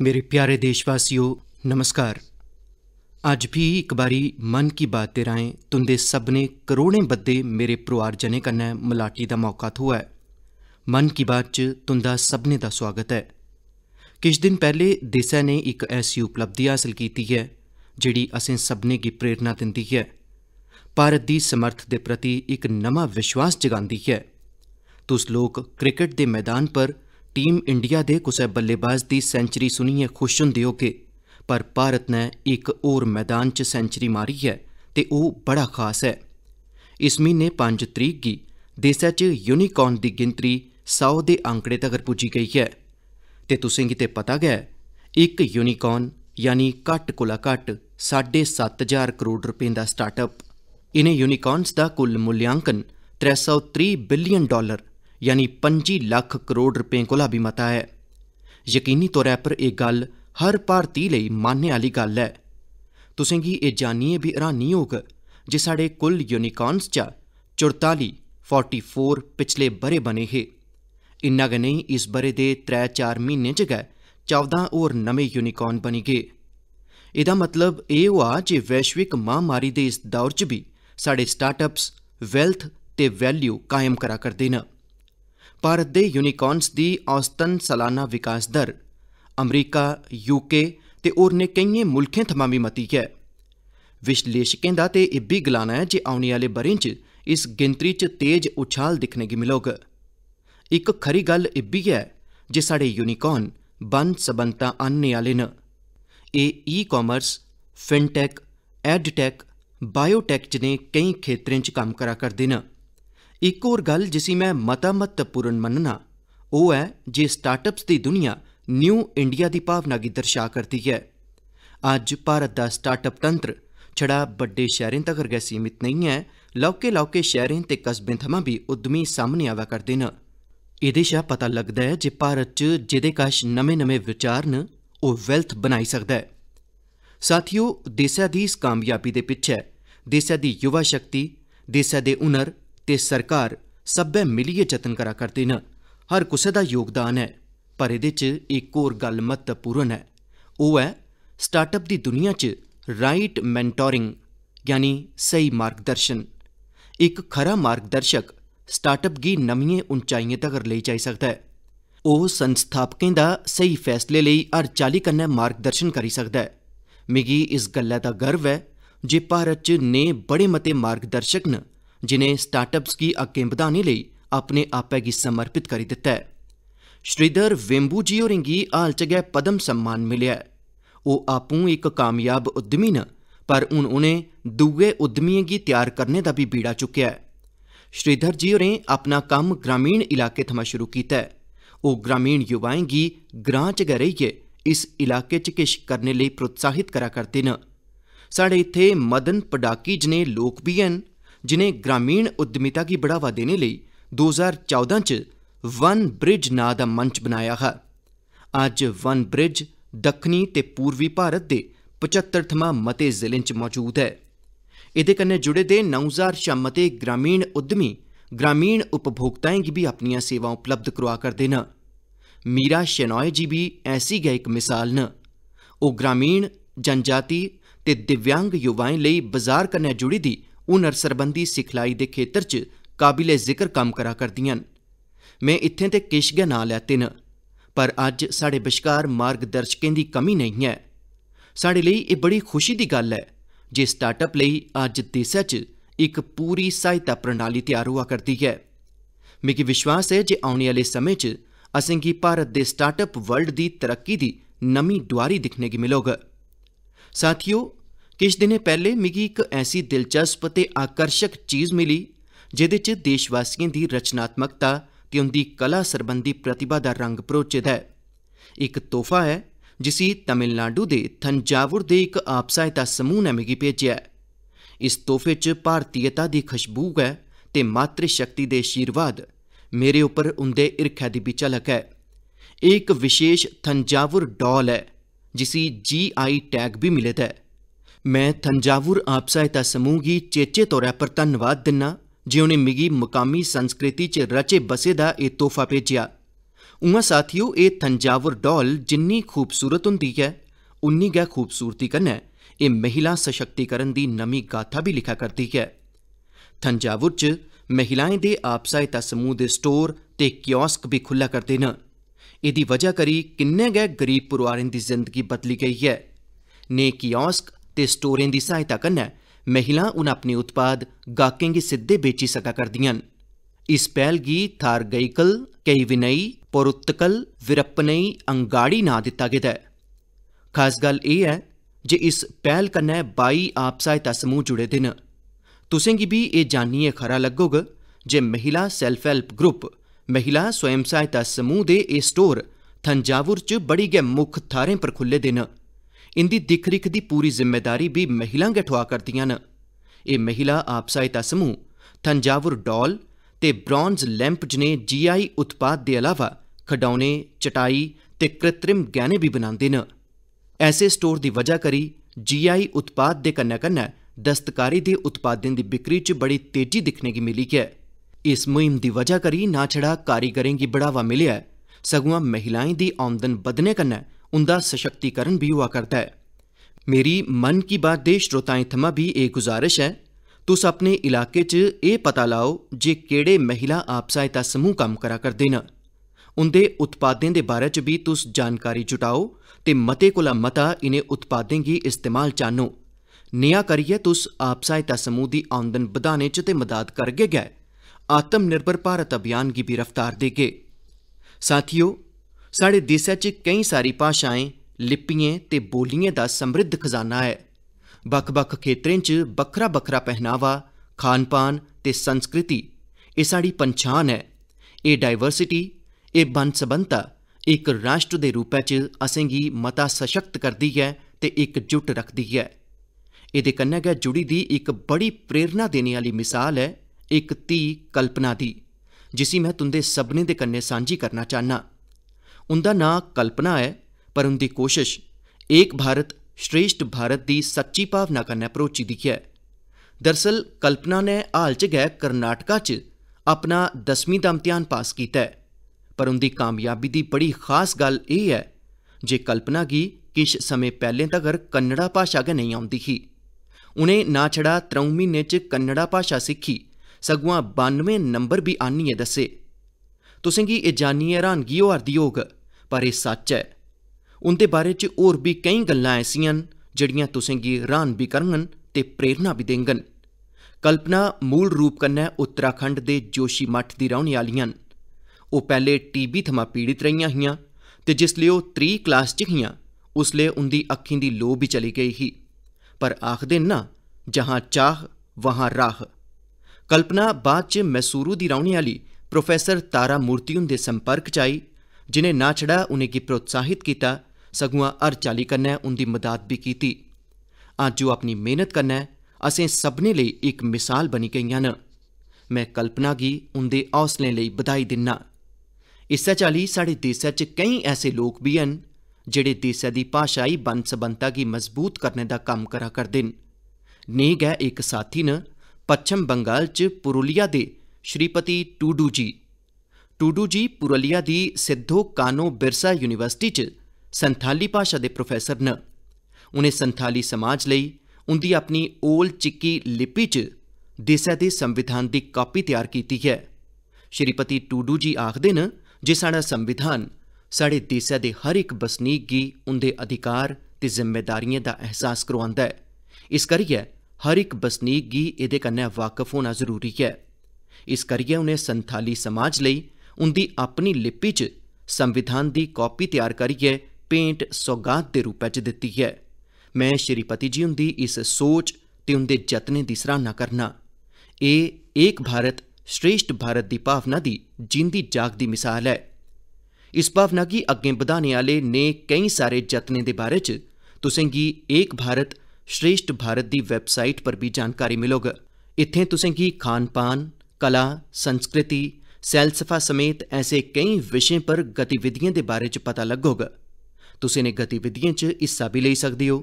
ਮੇਰੇ ਪਿਆਰੇ ਦੇਸ਼ਵਾਸੀਓ ਨਮਸਕਾਰ ਅੱਜ ਵੀ ਇੱਕ ਵਾਰੀ ਮਨ ਕੀ ਬਾਤ ਤੇ ਰਾਏ ਤੁੰਦੇ ਸਭ ਨੇ ਕਰੋੜੇ ਬੱਦੇ ਮੇਰੇ ਪਰਿਵਾਰ ਜਨੇ ਕੰਨੈ ਮਲਾਟੀ ਦਾ ਮੌਕਾ ਥੂਆ ਹੈ ਮਨ ਕੀ ਬਾਤ ਚ ਤੁੰਦਾ ਸਭ ਨੇ ਦਾ ਸਵਾਗਤ ਹੈ ਕਿਛ ਦਿਨ ਪਹਿਲੇ ਦੇਸਾ ਨੇ ਇੱਕ ਐਸੀ ਉਪਲਬਧੀ ਹਾਸਲ ਕੀਤੀ ਹੈ ਜਿਹੜੀ ਅਸੀਂ ਸਭ ਨੇ ਕੀ ਪ੍ਰੇਰਣਾ ਦਿੰਦੀ ਹੈ ਭਾਰਤ ਦੀ ਸਮਰਥ ਦੇ ਪ੍ਰਤੀ ਇੱਕ ਨਵਾਂ ਵਿਸ਼ਵਾਸ ਜਗਾਉਂਦੀ ਹੈ ਤੁਸ ਲੋਕ ਕ੍ਰਿਕਟ ਦੇ ਮੈਦਾਨ ਪਰ ਟੀਮ ਇੰਡੀਆ ਦੇ ਕੁਸੇ ਬੱਲੇਬਾਜ਼ ਦੀ ਸੈਂਚਰੀ ਸੁਣੀਏ ਖੁਸ਼ ਹੁੰਦੇ ਹੋਗੇ ਪਰ ਭਾਰਤ ਨੇ ਇੱਕ ਹੋਰ ਮੈਦਾਨ 'ਚ ਸੈਂਚਰੀ ਮਾਰੀ ਹੈ ਤੇ ਉਹ ਬੜਾ ਖਾਸ ਹੈ ਇਸ ਮਹੀਨੇ 5 ਤਰੀਕ ਦੀ ਦੇਸ਼ਾ 'ਚ ਯੂਨੀਕੌਰਨ ਦੀ ਗਿਣਤੀ 100 ਦੇ ਅੰਕੜੇ ਤੱਕ ਪੁੱਜੀ ਗਈ ਹੈ ਤੇ ਤੁਸੀਂ ਕਿਤੇ ਪਤਾ ਗਿਆ ਇੱਕ ਯੂਨੀਕੌਰਨ ਯਾਨੀ ਘੱਟ ਕੋਲਾ ਘੱਟ 7.5 ਕਰੋੜ ਰੁਪਏ ਦਾ ਸਟਾਰਟਅਪ ਇਹਨੇ ਯੂਨੀਕੌਰਨਸ ਦਾ ਕੁੱਲ ਮੁੱਲਿਆਂਕਨ 330 ਬਿਲੀਅਨ ਡਾਲਰ ਯਾਨੀ 25 ਲੱਖ ਕਰੋੜ ਰੁਪਏ ਕੋਲਾ ਵੀ ਮਤਾ ਹੈ ਯਕੀਨੀ ਤੌਰ ਪਰ ਇਹ ਗੱਲ ਹਰ ਭਾਰਤੀ ਲਈ ਮਾਨਨੇ ਵਾਲੀ ਗੱਲ ਹੈ ਤੁਸੀਂ ਕੀ ਇਹ ਜਾਣੀਏ ਵੀ ਹੈਰਾਨੀ ਹੋਗ ਜੇ ਸਾਡੇ ਕੁੱਲ ਯੂਨੀਕੌਰਨਸ ਚ 44 44 ਪਿਛਲੇ ਬਰੇ ਬਨੇ ਹੈ ਇੰਨਾ ਗ ਨਹੀਂ ਇਸ ਬਰੇ ਦੇ 3-4 ਮਹੀਨੇ ਚ ਗਏ 14 ਹੋਰ ਨਵੇਂ ਯੂਨੀਕੌਰਨ ਬਣ ਗਏ ਇਹਦਾ ਮਤਲਬ ਇਹ ਹੋਆ ਜੇ ਵੈਸ਼ਵਿਕ ਮਹਾਮਾਰੀ ਦੇ ਇਸ ਦੌਰ 'ਚ ਵੀ ਸਾਡੇ ਸਟਾਰਟਅਪਸ ਵੈਲਥ ਤੇ ਵੈਲਿਊ ਕਾਇਮ ਕਰਾ ਕਰਦੇ ਨੇ ਭਾਰਤ ਦੇ ਯੂਨੀਕੌਰਨਸ ਦੀ ਔਸਤਨ ਸਾਲਾਨਾ ਵਿਕਾਸ ਦਰ ਅਮਰੀਕਾ ਯੂਕੇ ਤੇ ਹੋਰ ਨੇ ਕਈਏ ਮੁਲਕਾਂ ਵੀ ਮਤੀ ਹੈ ਵਿਸ਼ਲੇਸ਼ਕਾਂ ਦਾ ਤੇ ਇਹ ਵੀ ਗਲਾਨਾ ਹੈ ਜੇ ਆਉਣੇ ਵਾਲੇ ਬਰੇ 'ਚ ਇਸ ਗਿਣਤੀ 'ਚ ਤੇਜ਼ ਉਛਾਲ ਦਿਖਣੇ ਕੀ ਮਿਲੋਗਾ ਇੱਕ ਖਰੀ ਗੱਲ ਇਹ ਵੀ ਹੈ ਜੇ ਸਾਡੇ ਯੂਨੀਕੌਰਨ ਬਨ ਸਬੰਤਾ ਅੰਨ ਵਾਲੇ ਨੇ ਇਹ ਈ-ਕਾਮਰਸ ਫਿਨਟੈਕ ਐਡਟੈਕ ਬਾਇਓਟੈਕ ਜਨੇ ਕਈ ਖੇਤਰਾਂ 'ਚ ਕੰਮ ਕਰਾ ਕਰਦੇ ਨੇ ਇੱਕ ਹੋਰ ਗੱਲ ਜਿਸੀ ਮੈਂ ਮਤਾ ਮਹੱਤਵਪੂਰਨ ਮੰਨਣਾ ਉਹ ਹੈ ਜੇ ਸਟਾਰਟਅਪਸ ਦੀ ਦੁਨੀਆ ਨਿਊ ਇੰਡੀਆ ਦੀ ਭਾਵਨਾ ਕੀ ਦਰਸ਼ਾ ਕਰਦੀ ਹੈ ਅੱਜ ਭਾਰਤ ਦਾ ਸਟਾਰਟਅਪ ਤੰਤਰ ਛੜਾ ਵੱਡੇ ਸ਼ਹਿਰਾਂ ਤੱਕ ਗੈ ਸੀਮਿਤ ਨਹੀਂ ਹੈ ਲੌਕੇ ਲੌਕੇ ਸ਼ਹਿਰਾਂ ਤੇ ਕਸਬਿਆਂ ਥਮਾਂ ਵੀ ਉਦਮੀ ਸਾਹਮਣੇ ਆਵਾ ਕਰਦੇ ਨੇ ਇਹਦੇ ਸ਼ਾ ਪਤਾ ਲੱਗਦਾ ਹੈ ਜੇ ਭਾਰਤ 'ਚ ਜਿਹਦੇ ਕਾਸ਼ ਨਵੇਂ-ਨਵੇਂ ਵਿਚਾਰ ਨ ਉਹ ਵੈਲਥ ਬਣਾਈ ਸਕਦਾ ਹੈ ਸਾਥੀਓ ਦੇਸ਼ਾ ਦੀ ਇਸ ਕਾਮਯਾਬੀ ਦੇ ਪਿੱਛੇ ਦੇਸ਼ਾ ਦੀ ਯੁਵਾ ਸ਼ਕਤੀ ਦੇਸ਼ਾ ਦੇ ਉਨਰ ਤੇ ਸਰਕਾਰ ਸਭੇ ਮਿਲੀਏ ਚਤਨ ਕਰਾ ਕਰਦੇ ਨੇ ਹਰ ਕਿਸੇ ਦਾ ਯੋਗਦਾਨ ਹੈ ਪਰ ਇਹਦੇ 'ਚ ਇੱਕ ਹੋਰ ਗੱਲ ਮਹੱਤਵਪੂਰਨ ਹੈ ਉਹ ਹੈ ਸਟਾਰਟਅਪ ਦੀ ਦੁਨੀਆ 'ਚ ਰਾਈਟ ਮੈਂਟੋਰਿੰਗ ਯਾਨੀ ਸਹੀ ਮਾਰਗਦਰਸ਼ਨ ਇੱਕ ਖਰਾ ਮਾਰਗਦਰਸ਼ਕ ਸਟਾਰਟਅਪ ਦੀ ਨਵੀਆਂ ਉਚਾਈਆਂ ਤੱਕ ਲੈ ਜਾ ਸਕਦਾ ਹੈ ਉਹ ਸੰਸਥਾਪਕਾਂ ਦਾ ਸਹੀ ਫੈਸਲੇ ਲਈ ਹਰ ਚਾਲੀ ਕੰਨੇ ਮਾਰਗਦਰਸ਼ਨ ਕਰ ਸਕਦਾ ਹੈ ਮਿਗੀ ਇਸ ਗੱਲ ਦਾ ਗਰਵ ਹੈ ਜੇ ਭਾਰਤ 'ਚ ਨੇ ਬੜੇ ਮਤੇ ਮਾਰਗਦਰਸ਼ਕ ਨੇ जिनें स्टार्टअप्स गी अग्गें बधाने लेई अपने आपै गी समर्पित करी दित्ता ऐ श्रीधर वेम्बू जी होरें गी हाल च गै पद्म सम्मान मिलेआ ऐ ओह् आपूं इक कामयाब उद्यमी न पर हून उ'नें दुए उद्यमियें गी तैयार करने दा भी बीड़ा चुक्केआ ऐ श्रीधर जी होरें अपना कम्म ग्रामीण इलाके थमां शुरू कीता ऐ ओह् ग्रामीण युवाएं गी ग्रां च गै रेहियै इस इलाके च किश करने लेई प्रोत्साहित करा करदे न साढ़े इत्थे मदन पडाकी जने लोक बी हैन जिन्हें ग्रामीण उद्यमिता की बढ़ावा देने ਲਈ 2014 ਚ ਵਨ ਬ੍ਰਿਜ ਨਾਂ ਦਾ ਮੰਚ ਬਣਾਇਆ ਹੈ ਅੱਜ ਵਨ ਬ੍ਰਿਜ ਦੱਖਣੀ ਤੇ ਪੂਰਬੀ ਭਾਰਤ ਦੇ 75ਵਾਂ ਮਤੇ ਜ਼ਿਲ੍ਹੇ 'ਚ ਮੌਜੂਦ ਹੈ ਇਹਦੇ ਕੰਨੇ ਜੁੜੇ ਦੇ 9000 ਸ਼ਮਤੇ ਗ੍ਰਾਮੀਣ ਉਦਮੀ ਗ੍ਰਾਮੀਣ उपभोक्ताएं की ਵੀ ਆਪਣੀਆਂ ਸੇਵਾਵਾਂ ਉਪਲਬਧ ਕਰਵਾ करते हैं ਮੀਰਾ शनॉय ਜੀ ਵੀ ਐਸੀ गए एक मिसाल न ਉਹ ਗ੍ਰਾਮੀਣ ਜਨਜਾਤੀ ਤੇ ਦਿਵਿਆਂਗ ਯੁਵਾਵਾਂ ਲਈ ਬਾਜ਼ਾਰ ਕੰਨੇ ਜੁੜੀ ਦੀ ਹੁਨਰ ਸਰਬੰਦੀ ਸਿਖਲਾਈ ਦੇ ਖੇਤਰ 'ਚ ਕਾਬਿਲੇ ਜ਼ਿਕਰ ਕੰਮ ਕਰਾ ਕਰਦੀਆਂ ਮੈਂ ਇੱਥੇ ਤੇ ਕਿਸ਼ ਗਿਆ ਨਾਂ ਲਿਆ ਤਿੰਨ ਪਰ ਅੱਜ ਸਾਡੇ ਵਿਚਕਾਰ ਮਾਰਗਦਰਸ਼ਕਾਂ ਦੀ ਕਮੀ ਨਹੀਂ ਹੈ ਸਾਡੇ ਲਈ ਇਹ ਬੜੀ ਖੁਸ਼ੀ ਦੀ ਗੱਲ ਹੈ ਜੇ ਸਟਾਰਟਅਪ ਲਈ ਅੱਜ ਦੇਸ਼ 'ਚ ਇੱਕ ਪੂਰੀ ਸਹਾਇਤਾ ਪ੍ਰਣਾਲੀ ਤਿਆਰ ਹੋਆ ਕਰਦੀ ਹੈ ਮੇਕੀ ਵਿਸ਼ਵਾਸ ਹੈ ਜੇ ਆਉਣ ਵਾਲੇ ਸਮੇਂ 'ਚ ਅਸੀਂ ਕੀ ਭਾਰਤ ਦੇ ਸਟਾਰਟਅਪ ਵਰਲਡ ਦੀ ਤਰੱਕੀ ਦੀ ਨਵੀਂ ਦੁਆਰੀ ਦਿਖਨੇ ਕੀ ਮਿਲੋਗਾ ਸਾਥੀਓ ਕਿਛ ਦਿਨੇ ਪਹਿਲੇ ਮਿਗੀ ਇੱਕ ਐਸੀ ਦਿਲਚਸਪ ਤੇ ਆਕਰਸ਼ਕ ਚੀਜ਼ ਮਿਲੀ ਜਿਹਦੇ 'ਚ ਦੇਸ਼ਵਾਸੀਆਂ ਦੀ ਰਚਨਾਤਮਕਤਾ ਤੇ ਉਹਦੀ ਕਲਾ ਸਰਬੰਧੀ ਪ੍ਰਤਿਭਾ ਦਾ ਰੰਗ ਪਰੋਚਿਤ ਹੈ ਇੱਕ ਤੋਹਫਾ ਹੈ ਜਿਸੀ ਤਮਿਲਨਾਡੂ ਦੇ ਥੰਜਾਵੁਰ ਦੇ ਇੱਕ ਆਪਸਾਇਤਾ ਸਮੂਹ ਨੇ ਮਿਗੀ ਭੇਜਿਆ ਇਸ ਤੋਹਫੇ 'ਚ ਭਾਰਤੀਅਤਾ ਦੀ ਖੁਸ਼ਬੂ ਹੈ ਤੇ ਮਾਤ੍ਰ ਸ਼ਕਤੀ ਦੇ ਅਸ਼ੀਰਵਾਦ ਮੇਰੇ ਉੱਪਰ ਹੁੰਦੇ ਇਰਖਾ ਦੀ ਵੀ ਝਲਕ ਹੈ ਇੱਕ ਵਿਸ਼ੇਸ਼ ਥੰਜਾਵੁਰ ਡਾਲ ਹੈ ਜਿਸੀ ਜੀ ਆਈ ਟੈਗ ਵੀ ਮਿਲਦਾ ਹੈ ਮੈਂ ਥੰਜਾਵੁਰ ਆਪ ਸਹਾਇਤਾ ਸਮੂਹ ਦੀ ਚੇਚੇ ਤੌਰੇ ਪਰ ਧੰਨਵਾਦ ਦਿੰਨਾ ਜਿਉਂ ਨੇ ਮਿਗੀ ਮਕਾਮੀ ਸੰਸਕ੍ਰਿਤੀ ਚ ਰਚੇ ਬਸੇ ਦਾ ਇਹ ਤੋਹਫਾ ਭੇਜਿਆ ਉਹਾਂ ਸਾਥੀਓ ਇਹ ਥੰਜਾਵੁਰ ਡੋਲ ਜਿੰਨੀ ਖੂਬਸੂਰਤ ਹੁੰਦੀ ਹੈ ਉਨੀ ਗੈ ਖੂਬਸੂਰਤੀ ਕੰਨੈ ਇਹ ਮਹਿਲਾ ਸਸ਼ਕਤੀਕਰਨ ਦੀ ਨਮੀ ਗਾਥਾ ਵੀ ਲਿਖਿਆ ਕਰਦੀ ਹੈ ਥੰਜਾਵੁਰ ਚ ਮਹਿਲਾਵਾਂ ਦੇ ਆਪ ਸਹਾਇਤਾ ਸਮੂਹ ਦੇ ਸਟੋਰ ਤੇ ਕਿਓਸਕ ਵੀ ਖੁੱਲਾ ਕਰਦੇ ਨਾ ਇਹਦੀ ਵਜ੍ਹਾ ਕਰੀ ਕਿੰਨੇ ਗੈ ਗਰੀਬ ਪਰਿਵਾਰਾਂ ਦੀ ਜ਼ਿੰਦਗੀ ਬਦਲੀ ਗਈ ਹੈ ਨੇ ਕਿਓਸਕ ते स्टोरें दी सहायता कन्नै महिलां हून अपने उत्पाद गाह्कें गी सिद्दे बेची सका करदियां न इस पैह्ल गी थारगईकल केईविनई पोरुत्तकल विरप्पनई अंगाड़ी नां दित्ता गेदा ऐ खास गल्ल एह् ऐ जे इस पैह्ल कन्नै बाई आप सहायता समूह जुड़े दे न तुसेंगी बी एह् जानियै खरा लग्गोग जे महिला सैल्फ हैल्प ग्रुप महिला स्वयं सहायता समूह दे एह् स्टोर थंजावुर च बड़ी गै मुक्ख थाह्रें पर खुल्ले दे न ਇੰਦੀ ਦਿਖਰਿਖ ਦੀ ਪੂਰੀ ਜ਼ਿੰਮੇਵਾਰੀ ਵੀ ਮਹਿਲਾ ਗਠਵਾ ਕਰਦੀਆਂ ਨ ਇਹ ਮਹਿਲਾ ਆਪ ਸਹਾਇਤਾ ਸਮੂਹ ਥੰਜਾਵੁਰ ਡਾਲ ਤੇ ਬ੍ਰੌਂਜ਼ ਲੈਂਪ ਜਨੇ ਜੀਆਈ ਉਤਪਾਦ ਦੇ ਇਲਾਵਾ ਖਡਾਉਣੇ ਚਟਾਈ ਤੇ ਕ੍ਰਿਤ੍ਰਿਮ ਗਹਿਣੇ ਵੀ ਬਣਾਉਂਦੇ ਨ ਐਸੇ ਸਟੋਰ ਦੀ ਵਜ੍ਹਾ ਕਰੀ ਜੀਆਈ ਉਤਪਾਦ ਦੇ ਕੰਨ ਕੰਨ ਦਸਤਕਾਰੀ ਦੇ ਉਤਪਾਦਨ ਦੀ ਵਿਕਰੀ ਚ ਬੜੀ ਤੇਜ਼ੀ ਦਿਖਣੇ ਕੀ ਮਿਲੀ ਹੈ ਇਸ ਮੁਹਿੰਮ ਦੀ ਵਜ੍ਹਾ ਕਰੀ ਨਾ ਛੜਾ ਕਾਰੀਗਰਾਂ ਦੀ ਬੜਾਵਾ ਮਿਲਿਆ ਸਗੂਆਂ ਮਹਿਲਾਵਾਂ ਦੀ ਆਮਦਨ ਵਧਨੇ ਕੰਨ उंदा सशक्तिकरण बी होआ करदा ऐ मेरी मन की बात दे श्रोताएं थमां बी एह् गुजारिश ऐ तुस अपने इलाके च एह् पता लाओ जे केह्ड़े महिला आप सहायता समूह कम्म करा करदे न उंदे उत्पादें दे बारै च बी तुस जानकारी जुटाओ ते मते कोला मता इनें उत्पादें गी इस्तेमाल च आह्न्नो नेहा करियै तुस आप सहायता समूह दी औंदन बधाने च ते मदाद करगे गै आत्मनिर्भर भारत अभियान गी बी रफ्तार देगे साथियो ਸਾਡੇ ਦੇਸ਼ ਵਿੱਚ ਕਈ ਸਾਰੀ ਭਾਸ਼ਾਵਾਂ ਲਿਪੀਆਂ ਤੇ ਬੋਲੀਆਂ ਦਾ ਸਮ੍ਰਿੱਧ ਖਜ਼ਾਨਾ ਹੈ ਵੱਖ-ਵੱਖ ਖੇਤਰਾਂ 'ਚ ਵੱਖਰਾ-ਵੱਖਰਾ ਪਹਿਨਾਵਾ ਪਾਨ ਤੇ ਸੰਸਕ੍ਰਿਤੀ ਇਹ ਸਾਡੀ ਪਛਾਣ ਹੈ ਇਹ ਡਾਈਵਰਸਿਟੀ ਇਹ ਬੰਸਬੰਤਾ ਇੱਕ ਰਾਸ਼ਟਰ ਦੇ ਰੂਪ ਵਿੱਚ ਅਸੀਂ ਗੀ ਮਤਾ ਸਸ਼ਕਤ ਕਰਦੀ ਹੈ ਤੇ ਇੱਕ ਜੁਟ ਰੱਖਦੀ ਹੈ ਇਹਦੇ ਕੰਨਾਂ ਗਿਆ ਜੁੜੀ ਦੀ ਇੱਕ ਬੜੀ ਪ੍ਰੇਰਣਾ ਦੇਣ ਵਾਲੀ ਮਿਸਾਲ ਹੈ ਇੱਕ ਤੀ ਕਲਪਨਾ ਦੀ ਜਿਸੀ ਮੈਂ ਤੁੰਦੇ ਸਭਨੇ ਦੇ ਕੰਨੇ ਸਾਂਝੀ ਕਰਨਾ ਚਾਹਨਾ उं'दा नांऽ कल्पना ऐ पर उं'दी कोशिश एक भारत श्रेष्ठ भारत दी सच्ची भावना कन्नै भरोची दी ऐ दरअसल कल्पना ने हाल च गै कर्नाटका च अपना दसवीं दा म्तेहान पास कीता ऐ पर उं'दी कामयाबी दी बड़ी खास गल एह् ऐ जे कल्पना गी किश समें पहले तगर कन्नड़ा भाषा गै नेईं औंदी ही उ'नें ना छड़ा त्र'ऊं महीने च कन्नड़ा भाषा सिक्खी सगुआं बानवे नंबर भी आह्नियै दस्से तुसेंगी एह् जानियै र्हानगी होआ'रदी होग ਪਰ ਇਹ ਸੱਚ ਹੈ ਉਹਦੇ ਬਾਰੇ 'ਚ ਹੋਰ ਵੀ ਕਈ ਗੱਲਾਂ ਐਸੀਆਂ ਜਿਹੜੀਆਂ ਤੁਸੀਂ ਗੀ ਹੈਰਾਨ ਵੀ ਕਰਨਗਨ ਤੇ ਪ੍ਰੇਰਣਾ ਵੀ ਦੇਣਗਨ ਕਲਪਨਾ ਮੂਲ ਰੂਪ ਕੰਨੈ ਉੱਤਰਾਖੰਡ ਦੇ ਜੋਸ਼ੀ ਮੱਠ ਦੀ ਰਹਿਣ ਵਾਲੀਆਂ ਉਹ ਪਹਿਲੇ ਟੀਬੀ ਥਮਾ ਪੀੜਿਤ ਰਹੀਆਂ ਹੀਆਂ ਤੇ ਜਿਸ ਲਈ ਉਹ 3 ਕਲਾਸ 'ਚ ਹੀਆਂ ਉਸ ਲਈ ਉਹਦੀ ਅੱਖੀਂ ਦੀ ਲੋ ਵੀ ਚਲੀ ਗਈ ਹੀ ਪਰ ਆਖਦੇ ਨਾ ਜਹਾਂ ਚਾਹ ਵਹਾਂ ਰਾਹ ਕਲਪਨਾ ਬਾਅਦ 'ਚ ਮੈਸੂਰੂ ਦੀ ਰਹਿਣ ਵਾਲੀ ਪ੍ਰੋਫੈਸਰ ਤਾਰਾ ਮੂਰਤੀ ਦੇ ਸੰਪਰਕ ਚਾਈ जिनें ना छड़ा उनेंगी प्रोत्साहित कीता सगुआं हर चाल्ली कन्नै उंदी मदद बी कीती अज्ज ओह् अपनी मेहनत कन्नै असें सब्भनें लेई इक मिसाल बनी गेइयां न में कल्पना गी उंदे हौसलें लेई बधाई दिन्ना इस्सै चाल्ली साढ़े देसै च केईं ऐसे लोक बी हैन जेह्ड़े देसै दी भाषाई बन्न सबन्नता गी मजबूत करने दा कम्म करा करदे न नेह् गै इक साथी न पच्छम बंगाल च पुरुलिया दे श्रीपति टूडू जी ਟੂਡੂ ਜੀ ਪੁਰਲੀਆ ਦੀ ਸਿੱਧੂ ਕਾਨੋ ਬਿਰਸਾ ਯੂਨੀਵਰਸਿਟੀ 'ਚ ਸੰਥਾਲੀ ਭਾਸ਼ਾ ਦੇ ਪ੍ਰੋਫੈਸਰ ਨੇ ਉਹਨੇ ਸੰਥਾਲੀ ਸਮਾਜ ਲਈ ਉਹਦੀ ਆਪਣੀ ਓਲ ਚਿੱਕੀ ਲਿਪੀ 'ਚ ਦੇਸਾ ਦੇ ਸੰਵਿਧਾਨ ਦੀ ਕਾਪੀ ਤਿਆਰ ਕੀਤੀ ਹੈ ਸ਼੍ਰੀਪਤੀ ਟੂਡੂ ਜੀ ਆਖਦੇ ਨੇ ਜੇ ਸਾਡਾ ਸੰਵਿਧਾਨ ਸਾਡੇ ਦੇਸਾ ਦੇ ਹਰ ਇੱਕ ਬਸਨੀਕ ਗੀ ਉਹਦੇ ਅਧਿਕਾਰ ਤੇ ਜ਼ਿੰਮੇਵਾਰੀਆਂ ਦਾ ਅਹਿਸਾਸ ਕਰਵਾਉਂਦਾ ਹੈ ਇਸ ਕਰੀਏ ਹਰ ਇੱਕ ਬਸਨੀਕ ਗੀ ਇਹਦੇ ਕੰਨੇ ਵਾਕਿਫ ਹੋਣਾ ਜ਼ਰੂਰੀ ਹੈ ਇਸ ਕਰੀਏ ਉਹਨੇ ਸੰਥਾਲੀ ਸਮਾਜ ਲਈ उं'दी अपनी लिपि च संविधान की कापी तैयार करियै भेंट सौगात के रूप च दी है मैं श्रीपति जी हूँ इस सोच ते उंदे की सराहना करना एह् एक भारत श्रेष्ठ भारत की भावना की जींदी जागदी मिसाल है इस भावना की अगे बधाने आह्ले ने कई सारे जतने के बारे च तुसेंगी एक भारत श्रेष्ठ भारत की वैबसाइट पर भी जानकारी मिलोग इतें तुसेंगी खान पान कला संस्कृति ਸੈਲਸਫਾ ਸਮੇਤ ਐਸੇ ਕਈ ਵਿਸ਼ੇ ਪਰ ਗਤੀਵਿਧੀਆਂ ਦੇ ਬਾਰੇ ਚ ਪਤਾ ਲੱਗੋਗਾ ਤੁਸੀਂ ਨੇ ਗਤੀਵਿਧੀਆਂ ਚ ਹਿੱਸਾ ਵੀ ਲਈ ਸਕਦੇ ਹੋ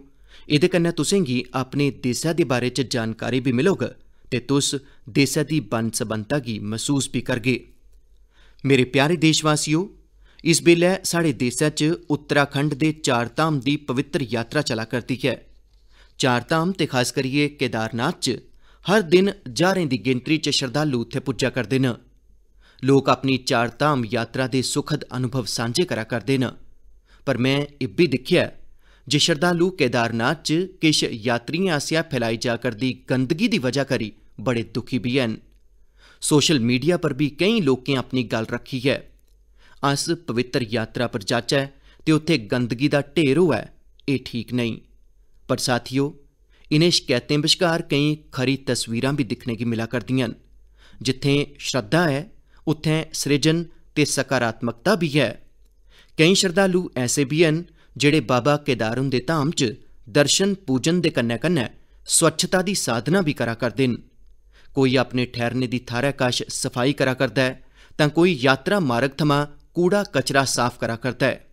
ਇਹਦੇ ਕੰਨਾਂ ਤੁਸੀਂ ਗੀ ਆਪਣੇ ਦੇਸ਼ਾ ਦੇ ਬਾਰੇ ਚ ਜਾਣਕਾਰੀ ਵੀ ਮਿਲੋਗਾ ਤੇ ਤੁਸ ਦੇਸ਼ਾ ਦੀ ਬੰਸਬੰਤਾ ਕੀ ਮਹਿਸੂਸ ਵੀ ਕਰਗੇ ਮੇਰੇ ਪਿਆਰੇ ਦੇਸ਼ਵਾਸੀਓ ਇਸ ਬਿਲੇ ਸਾਡੇ ਦੇਸ਼ਾ ਚ ਉੱਤਰਾਖੰਡ ਦੇ ਚਾਰ ਧਾਮ ਦੀ ਪਵਿੱਤਰ ਯਾਤਰਾ ਚਲਾ ਕਰਦੀ ਹੈ ਚਾਰ ਧਾਮ ਤੇ ਖਾਸ ਕਰੀਏ ਕੇਦਾਰਨਾਥ ਚ ਹਰ ਦਿਨ ਜਾਰੇ ਦੀ ਗਿਣਤਰੀ ਚ ਸ਼ਰਧਾਲੂ ਉੱਥੇ ਪੁੱਜਿਆ ਕਰਦੇ ਨੇ ਲੋਕ ਆਪਣੀ ਚਾਰ ਧਾਮ ਯਾਤਰਾ ਦੇ ਸੁਖਦ ਅਨੁਭਵ ਸਾਂਝੇ ਕਰਾ ਕਰਦੇ ਨੇ ਪਰ ਮੈਂ ਇਹ ਵੀ ਦੇਖਿਆ ਜੇ ਸ਼ਰਧਾਲੂ ਕੇਦਾਰਨਾਥ 'ਚ ਕਿਸ ਯਾਤਰੀਆਂ ਆਸਿਆ ਫੈਲਾਈ ਜਾ ਕਰਦੀ ਗੰਦਗੀ ਦੀ ਵਜ੍ਹਾ ਕਰੀ ਬੜੇ ਦੁਖੀ ਵੀ ਹਨ ਸੋਸ਼ਲ ਮੀਡੀਆ ਪਰ ਵੀ ਕਈ ਲੋਕਾਂ ਆਪਣੀ ਗੱਲ ਰੱਖੀ ਹੈ ਅਸ ਪਵਿੱਤਰ ਯਾਤਰਾ ਪਰ ਜਾਚਾ ਤੇ ਉੱਥੇ ਗੰਦਗੀ ਦਾ ਢੇਰ ਹੋਇਆ ਇਹ ਠੀਕ ਨਹੀਂ ਪਰ ਸਾਥੀਓ ਇਨੇ ਸ਼ਿਕਾਇਤਾਂ ਵਿਚਕਾਰ ਕਈ ਖਰੀ ਤਸਵੀਰਾਂ ਵੀ ਦਿਖਣੇ ਕੀ ਮਿਲਾ ਕਰਦੀਆਂ ਜਿੱਥੇ ਸ਼ਰਧਾ ਹੈ ਉੱਥੇ ਸਿਰਜਣ ਤੇ ਸਕਾਰਾਤਮਕਤਾ ਵੀ ਹੈ ਕਈ ਸ਼ਰਧਾਲੂ ਐਸੇ ਵੀ ਹਨ ਜਿਹੜੇ ਬਾਬਾ ਕੇਦਾਰ ਦੇ ਧਾਮ 'ਚ ਦਰਸ਼ਨ ਪੂਜਨ ਦੇ ਕੰਨੇ ਕੰਨੇ ਸਵੱਛਤਾ ਦੀ ਸਾਧਨਾ ਵੀ ਕਰਾ ਕਰਦੇ ਨੇ ਕੋਈ ਆਪਣੇ ਠਹਿਰਨੇ ਦੀ ਥਾਰਾ ਕਾਸ਼ ਸਫਾਈ ਕਰਾ ਕਰਦਾ ਹੈ ਤਾਂ ਕੋਈ ਯਾਤਰਾ ਮਾਰਗ ਥਮਾ ਕੂੜਾ ਕਚਰਾ ਸਾਫ਼ ਕਰਾ ਕਰਦਾ ਹੈ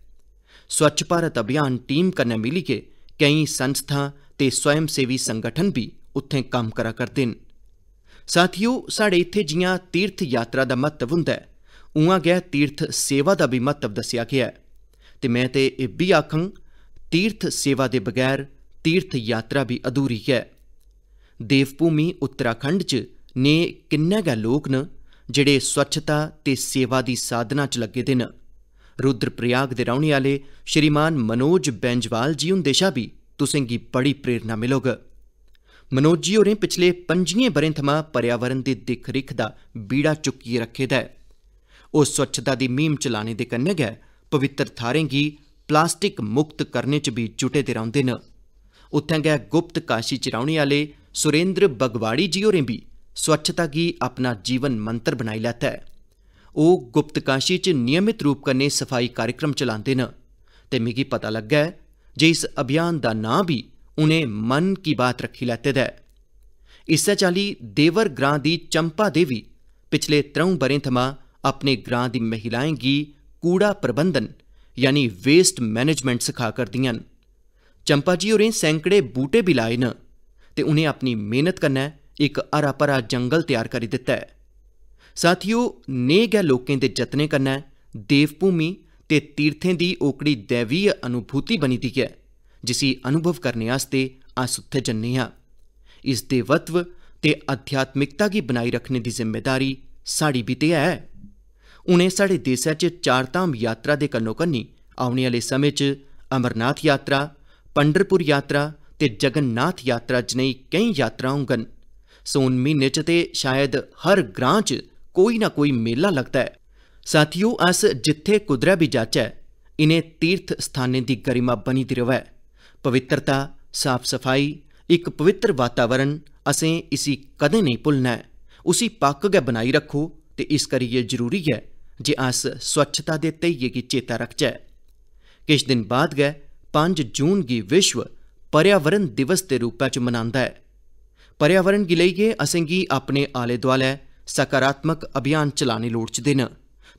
ਸਵੱਛ ਭਾਰਤ ਅਭਿਆਨ ਟੀਮ ਕੰਨੇ ਮਿਲੀ ਕੇ ਕਈ ਸੰਸਥਾ ਤੇ ਸਵੈਮ ਸੇਵੀ ਸੰਗਠਨ ਵੀ ਉੱਥੇ ਕੰਮ ਕਰਾ ਕਰਦੇ ਨੇ ਸਾਥੀਓ ਸਾਡੇ ਇੱਥੇ ਜੀਆਂ ਤੀਰਥ ਯਾਤਰਾ ਦਾ ਮਹੱਤਵ ਹੁੰਦਾ ਹੈ ਉਹਾਂ ਗਿਆ ਤੀਰਥ ਸੇਵਾ ਦਾ ਵੀ ਮਹੱਤਵ ਦੱਸਿਆ ਗਿਆ ਤੇ ਮੈਂ ਤੇ ਇਹ ਵੀ ਆਖਾਂ ਤੀਰਥ ਸੇਵਾ ਦੇ ਬਗੈਰ ਤੀਰਥ ਯਾਤਰਾ ਵੀ ਅਧੂਰੀ ਹੈ ਦੇਵ ਭੂਮੀ ਉੱਤਰਾਖੰਡ 'ਚ ਨੇ ਕਿੰਨੇ ਗਾ ਲੋਕ ਨੇ ਜਿਹੜੇ ਸਵੱਛਤਾ ਤੇ ਸੇਵਾ ਦੀ ਸਾਧਨਾ 'ਚ ਲੱਗੇ ਦਿਨ ਰੁਦਰਪ੍ਰਯਾਗ ਦੇ ਰਹਿਣ ਵਾਲੇ ਸ਼੍ਰੀਮਾਨ ਮਨੋਜ ਬੈਂਜਵਾਲ ਜੀ ਹੁੰਦੇ ਸ਼ਾ ਵੀ ਤੁਸੀਂ ਕੀ ਬੜੀ ਪ੍ਰੇਰਣਾ ਮਿਲੋਗਾ ਮਨੋਜ ਜੀ ਹੋਰੇ ਪਿਛਲੇ 5 ਬਰੇ ਥਮਾ ਪਰਿਆਵਰਣ ਦੀ ਦਿੱਖ ਰਿਖ ਦਾ ਬੀੜਾ ਚੁੱਕੀ ਰੱਖੇਦਾ ਹੈ ਉਹ ਸਵੱਛਤਾ ਦੀ ਮੀਮ ਚਲਾਣੇ ਦੇ ਕੰਨ ਗਏ ਪਵਿੱਤਰ ਥਾਰੇ ਕੀ ਪਲਾਸਟਿਕ ਮੁਕਤ ਕਰਨੇ ਚ ਵੀ ਜੁਟੇ ਦੇ ਰਹੁੰਦੇ ਨ ਉੱਥੇ ਗਏ ਗੁਪਤ ਕਾਸ਼ੀ ਚਰਾਉਣੇ ਵਾਲੇ सुरेंद्र ਬਗਵਾੜੀ ਜੀ ਹੋਰੇ ਵੀ ਸਵੱਛਤਾ ਕੀ ਆਪਣਾ ਜੀਵਨ ਮੰਤਰ ਬਣਾਈ ਲੈਤਾ ਹੈ ਉਹ ਗੁਪਤ ਕਾਸ਼ੀ ਚ ਨਿਯਮਿਤ ਰੂਪ ਕਰਨੇ ਸਫਾਈ ਕਾਰਜਕ੍ਰਮ ਚਲਾਉਂਦੇ ਨ ਤੇ ਮੇਗੀ ਪਤਾ ਲੱਗਾ ਜੇ ਇਸ ਅਭਿਆਨ ਦਾ ਨਾਂ ਵੀ ਉਨੇ ਮਨ ਕੀ ਬਾਤ ਰੱਖੀ ਲੈਤੇ ਦੇ ਇਸੇ ਚਾਲੀ ਦੇਵਰ ਗ੍ਰਾਂ ਦੀ ਚੰਪਾ ਦੇਵੀ ਪਿਛਲੇ ਤਰੋਂ ਬਰੇ ਥਮਾ ਆਪਣੇ ਗ੍ਰਾਂ ਦੀ ਮਹਿਲਾਏ ਗੀ ਕੂੜਾ ਪ੍ਰਬੰਧਨ ਯਾਨੀ ਵੇਸਟ ਮੈਨੇਜਮੈਂਟ ਸਿਖਾ ਕਰਦੀਆਂ ਚੰਪਾ ਜੀ ਹੋਰੇ ਸੈਂਕੜੇ ਬੂਟੇ ਵੀ ਲਾਏ ਨੇ ਤੇ ਉਹਨੇ ਆਪਣੀ ਮਿਹਨਤ ਕਰਨਾ ਇੱਕ ਅਰਾਪਰਾ ਜੰਗਲ ਤਿਆਰ ਕਰੀ ਦਿੱਤਾ ਸਾਥੀਓ ਨੇਗ ਲੋਕਾਂ ਦੇ ਜਤਨੇ ਕਰਨਾ ਦੇਵ ਭੂਮੀ ਤੇ ਤੀਰਥਾਂ ਦੀ ਓਕੜੀ ਦੇਵੀ ਅਨੁਭੂਤੀ ਬਣੀ ਦੀ ਹੈ जिसी अनुभव करने आस्तै अस उत्थै जन्ने आं इसदे वत्व ते आध्यात्मिकता गी बनाई रखने दी जिम्मेदारी साढ़ी बी ते ऐ उ'नें साढ़े देसै च चारधाम यात्रा दे कन्नोकन्नी औने आह्ले समें च अमरनाथ यात्रा पंढरपुर यात्रा ते जगन्नाथ यात्रा जनेही केईं यात्रां होङन सौन म्हीने च ते शायद हर ग्रां च कोई ना कोई मेला लगदा ऐ साथियो अस जित्थै कुदरै बी जाचै इनें तीर्थ स्थानें दी गरिमा बनी दी र'वै पवित्रता साफ सफाई एक पवित्र वातावरण असें इसी कदें नेईं भुल्लना ऐ उसी पक्क गै बनाई रक्खो ते इस करियै जरूरी ऐ जे अस स्वच्छता दे ध्येइये गी चेता रखचै किश दिन बाद गै 5 जून गी विश्व पर्यावरण दिवस दे रूपै च मनांदा ऐ पर्यावरण गी लेइयै असेंगी अपने आले दोआलै सकारात्मक अभियान चलाने लोड़चदे न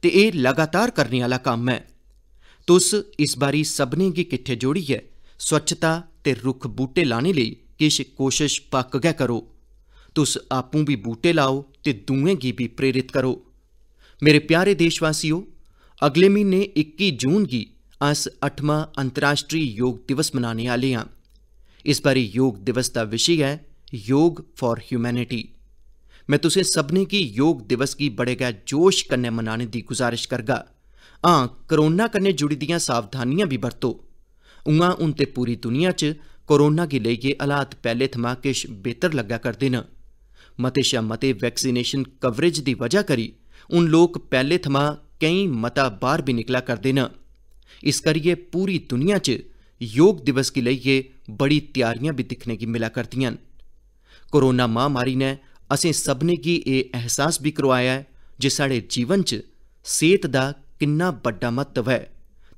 ते एह् लगातार करने आह्ला कम्म ऐ तुस इस बारी सब्भनें गी किट्ठे जोड़ियै स्वच्छता ते रुख बूटे लाने लेई किश कोशिश पक्क गै करो तुस आपू भी बूटे लाओ ते दुए गी भी प्रेरित करो मेरे प्यारे देशवासियों अगले महीने 21 जून गी अस अठमां अंतरराष्ट्रीय योग दिवस मनाने आए हाँ इस बारी योग दिवस का विषय है योग फॉर ह्यूमैनिटी मैं तुसें सबने की योग दिवस की बड़े गै जोश कन्ने मनाने की गुजारिश करगा हाँ कोरोना कन्ने जुड़ी दियां सावधानियां भी बरतो ਉਹਾਂ ਹੁਣ ਤੇ ਪੂਰੀ ਦੁਨੀਆ 'ਚ ਕੋਰੋਨਾ ਕੀ ਲਈ ਕੇ ਹਾਲਾਤ ਪਹਿਲੇ ਥਮਾ ਕਿਸ ਬਿਹਤਰ ਲੱਗਾ ਕਰਦੇ ਨਾ ਮਤੇ ਸ਼ਾ ਮਤੇ ਵੈਕਸੀਨੇਸ਼ਨ ਕਵਰੇਜ ਦੀ ਵਜ੍ਹਾ ਕਰੀ ਉਹ ਲੋਕ ਪਹਿਲੇ ਥਮਾ ਕਈ ਮਤਾ ਬਾਹਰ ਵੀ ਨਿਕਲਾ ਕਰਦੇ ਨਾ ਇਸ ਕਰੀਏ ਪੂਰੀ ਦੁਨੀਆ 'ਚ ਯੋਗ ਦਿਵਸ ਕੀ ਲਈ ਕੇ ਬੜੀ ਤਿਆਰੀਆਂ ਵੀ ਦਿਖਣੇ ਕੀ ਮਿਲਾ ਕਰਦੀਆਂ ਕੋਰੋਨਾ ਮਹਾਮਾਰੀ ਨੇ ਅਸੀਂ ਸਭ ਨੇ ਕੀ ਇਹ ਅਹਿਸਾਸ ਵੀ ਕਰਵਾਇਆ ਹੈ ਜਿਸ ਸਾਡੇ ਜੀਵਨ 'ਚ ਸਿਹਤ ਦਾ ਕਿੰਨਾ ਵੱਡਾ ਮਹੱਤਵ ਹੈ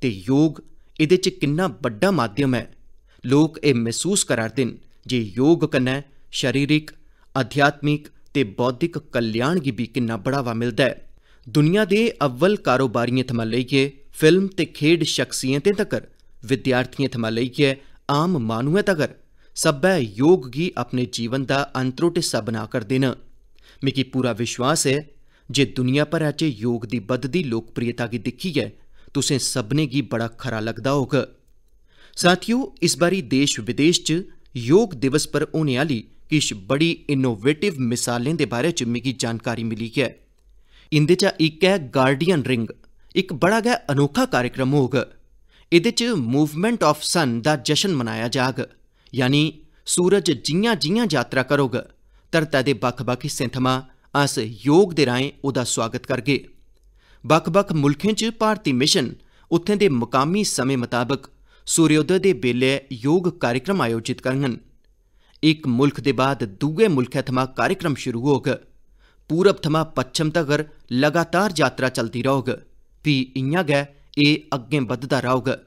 ਤੇ ਯੋਗ ਇਹਦੇ 'ਚ ਕਿੰਨਾ ਵੱਡਾ ਮਾਧਿਅਮ ਹੈ ਲੋਕ ਇਹ ਮਹਿਸੂਸ ਕਰਦੇ ਨੇ ਜੇ ਯੋਗ ਕਨੇ ਸਰੀਰਿਕ ਅਧਿਆਤਮਿਕ ਤੇ ਬੌਧਿਕ ਕਲਿਆਣ ਗੀ ਵੀ ਕਿੰਨਾ ਬੜਾਵਾ ਮਿਲਦਾ ਹੈ ਦੁਨੀਆ ਦੇ ਅਵਲ ਕਾਰੋਬਾਰੀਆਂ ਥਮ ਲਈਏ ਫਿਲਮ ਤੇ ਖੇਡ ਸ਼ਖਸੀਅਤਾਂ ਤੱਕ ਵਿਦਿਆਰਥੀਆਂ ਥਮ ਲਈਏ ਆਮ ਮਾਨੂਏ ਤੱਕ ਸਭੈ ਯੋਗ ਗੀ ਆਪਣੇ ਜੀਵਨ ਦਾ ਅੰਤਰੋਟ ਹਿੱਸਾ ਬਣਾ ਕਰ ਦੇਣ ਮੇਕੀ ਪੂਰਾ ਵਿਸ਼ਵਾਸ ਹੈ ਜੇ ਦੁਨੀਆ ਭਰ ਅਚੇ ਯੋਗ ਦੀ ਵੱਧਦੀ ਲੋਕਪ੍ਰਿਅਤਾ ਕੀ ਦਿੱਖੀ ਹੈ तुसें सब्भनें गी बड़ा खरा लगदा होग साथियो इस बारी देश विदेश च योग दिवस पर होने आह्ली किश बड़ी इनोवेटिव मिसालें दे बारै च मिगी जानकारी मिली ऐ इंदे चा इक ऐ गार्डियन रिंग इक बड़ा गै अनोखा कार्यक्रम होग एह्दे च मूवमेंट ऑफ सन दा जश्न मनाया जाग यानी सूरज जि'यां जि'यां यात्रा करोग धरतै दे बक्ख बक्ख हिस्सें थमां अस योग दे राहें ओह्दा सोआगत करगे ਵੱਖ-ਵੱਖ ਮੁਲਕਾਂ 'ਚ ਭਾਰਤੀ ਮਿਸ਼ਨ ਉੱਥੇ ਦੇ ਮਕਾਮੀ ਸਮੇਂ ਮੁਤਾਬਕ ਸੂਰਯੋਦੈ ਦੇ ਬੇਲੇ ਯੋਗ ਕਾਰਜਕ੍ਰਮ ਆਯੋਜਿਤ ਕਰਨਗੇ ਇੱਕ ਮੁਲਕ ਦੇ ਬਾਅਦ ਦੂਗੇ ਮੁਲਕ ਥਮਾ ਕਾਰਜਕ੍ਰਮ ਸ਼ੁਰੂ ਹੋਗਾ ਪੂਰਬ ਥਮਾ ਪੱਛਮ ਤੱਕਰ ਲਗਾਤਾਰ ਯਾਤਰਾ ਚਲਦੀ ਰਹੋਗਾ ਵੀ ਇੰਨਾ ਗੈ ਇਹ ਅੱਗੇ ਵੱਧਦਾ ਰਹੋਗਾ